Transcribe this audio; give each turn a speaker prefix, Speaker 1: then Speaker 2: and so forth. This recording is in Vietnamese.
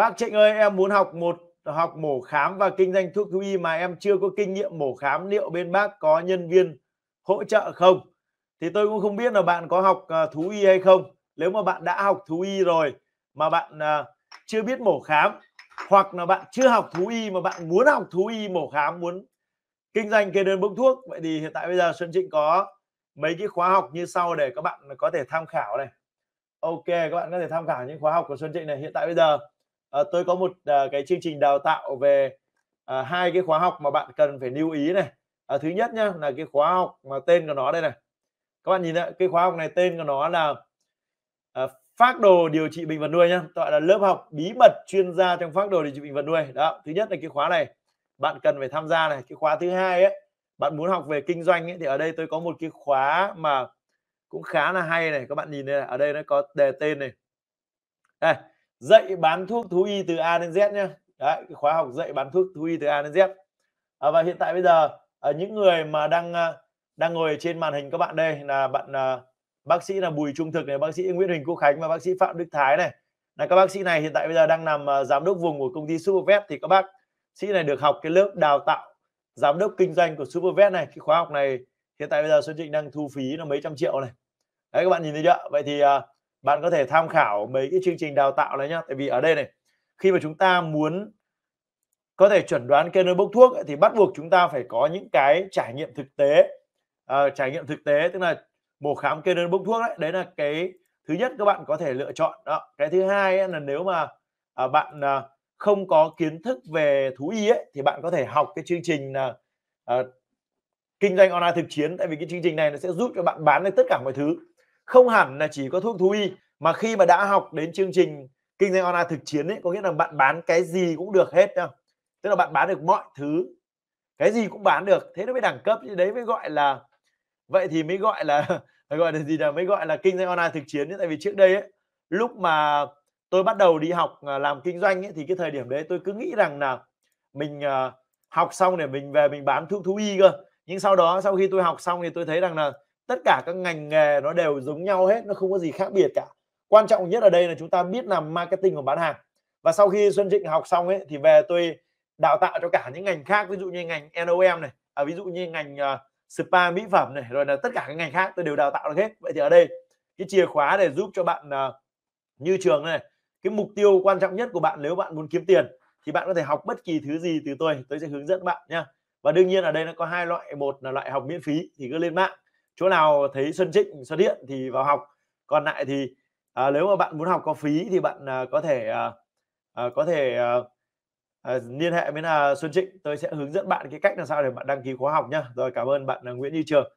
Speaker 1: Bác Trịnh ơi, em muốn học một học mổ khám và kinh doanh thuốc thú y mà em chưa có kinh nghiệm mổ khám liệu bên bác có nhân viên hỗ trợ không? Thì tôi cũng không biết là bạn có học ờ, thú y hay không. Nếu mà bạn đã học thú y rồi mà bạn ờ, chưa biết mổ khám hoặc là bạn chưa học thú y mà bạn muốn học thú y mổ khám muốn kinh doanh kê đơn bốc thuốc vậy thì hiện tại bây giờ Xuân Trịnh có mấy cái khóa học như sau để các bạn có thể tham khảo này ok các bạn có thể tham khảo những khóa học của Xuân Trịnh này hiện tại bây giờ à, tôi có một à, cái chương trình đào tạo về à, hai cái khóa học mà bạn cần phải lưu ý này à, thứ nhất nhá là cái khóa học mà tên của nó đây này các bạn nhìn đấy cái khóa học này tên của nó là à, phác đồ điều trị bệnh vật nuôi nhá gọi là lớp học bí mật chuyên gia trong phác đồ điều trị bệnh vật nuôi đó thứ nhất là cái khóa này bạn cần phải tham gia này cái khóa thứ hai ấy bạn muốn học về kinh doanh ấy, thì ở đây tôi có một cái khóa mà cũng khá là hay này các bạn nhìn đây này. ở đây nó có đề tên này đây dạy bán thuốc thú y từ A đến Z nhé Đấy, khóa học dạy bán thuốc thú y từ A đến Z à, và hiện tại bây giờ à, những người mà đang à, đang ngồi trên màn hình các bạn đây là bạn à, bác sĩ là Bùi Trung Thực này bác sĩ Nguyễn Huỳnh Quốc Khánh và bác sĩ Phạm Đức Thái này là các bác sĩ này hiện tại bây giờ đang làm à, giám đốc vùng của công ty Supervet thì các bác sĩ này được học cái lớp đào tạo giám đốc kinh doanh của Supervet này cái khóa học này hiện tại bây giờ Xuân Trịnh đang thu phí là mấy trăm triệu này đấy các bạn nhìn thấy chưa vậy thì à, bạn có thể tham khảo mấy cái chương trình đào tạo đấy nhá tại vì ở đây này khi mà chúng ta muốn có thể chuẩn đoán kê đơn bốc thuốc ấy, thì bắt buộc chúng ta phải có những cái trải nghiệm thực tế à, trải nghiệm thực tế tức là mổ khám kê đơn bốc thuốc đấy đấy là cái thứ nhất các bạn có thể lựa chọn đó cái thứ hai ấy, là nếu mà à, bạn à, không có kiến thức về thú y ấy, thì bạn có thể học cái chương trình là à, kinh doanh online thực chiến tại vì cái chương trình này nó sẽ giúp cho bạn bán được tất cả mọi thứ không hẳn là chỉ có thuốc thú y mà khi mà đã học đến chương trình kinh doanh online thực chiến ấy có nghĩa là bạn bán cái gì cũng được hết nhá tức là bạn bán được mọi thứ cái gì cũng bán được thế nó mới đẳng cấp như đấy mới gọi là vậy thì mới gọi là gọi là gì là mới gọi là kinh doanh online thực chiến ấy. tại vì trước đây ấy, lúc mà tôi bắt đầu đi học à, làm kinh doanh ấy, thì cái thời điểm đấy tôi cứ nghĩ rằng là mình à, học xong để mình về mình bán thuốc thú y cơ nhưng sau đó sau khi tôi học xong thì tôi thấy rằng là tất cả các ngành nghề nó đều giống nhau hết nó không có gì khác biệt cả quan trọng nhất ở đây là chúng ta biết làm marketing và bán hàng và sau khi Xuân Trịnh học xong ấy thì về tôi đào tạo cho cả những ngành khác ví dụ như ngành NOM này à, ví dụ như ngành uh, spa mỹ phẩm này rồi là tất cả các ngành khác tôi đều đào tạo được hết vậy thì ở đây cái chìa khóa để giúp cho bạn uh, như trường này cái mục tiêu quan trọng nhất của bạn nếu bạn muốn kiếm tiền thì bạn có thể học bất kỳ thứ gì từ tôi tôi sẽ hướng dẫn bạn nha và đương nhiên ở đây nó có hai loại một là loại học miễn phí thì cứ lên mạng chỗ nào thấy Xuân Trịnh xuất hiện thì vào học còn lại thì à, nếu mà bạn muốn học có phí thì bạn à, có thể à, à, có thể à, à, liên hệ với là Xuân Trịnh tôi sẽ hướng dẫn bạn cái cách làm sao để bạn đăng ký khóa học nhá rồi cảm ơn bạn à, Nguyễn Như Trường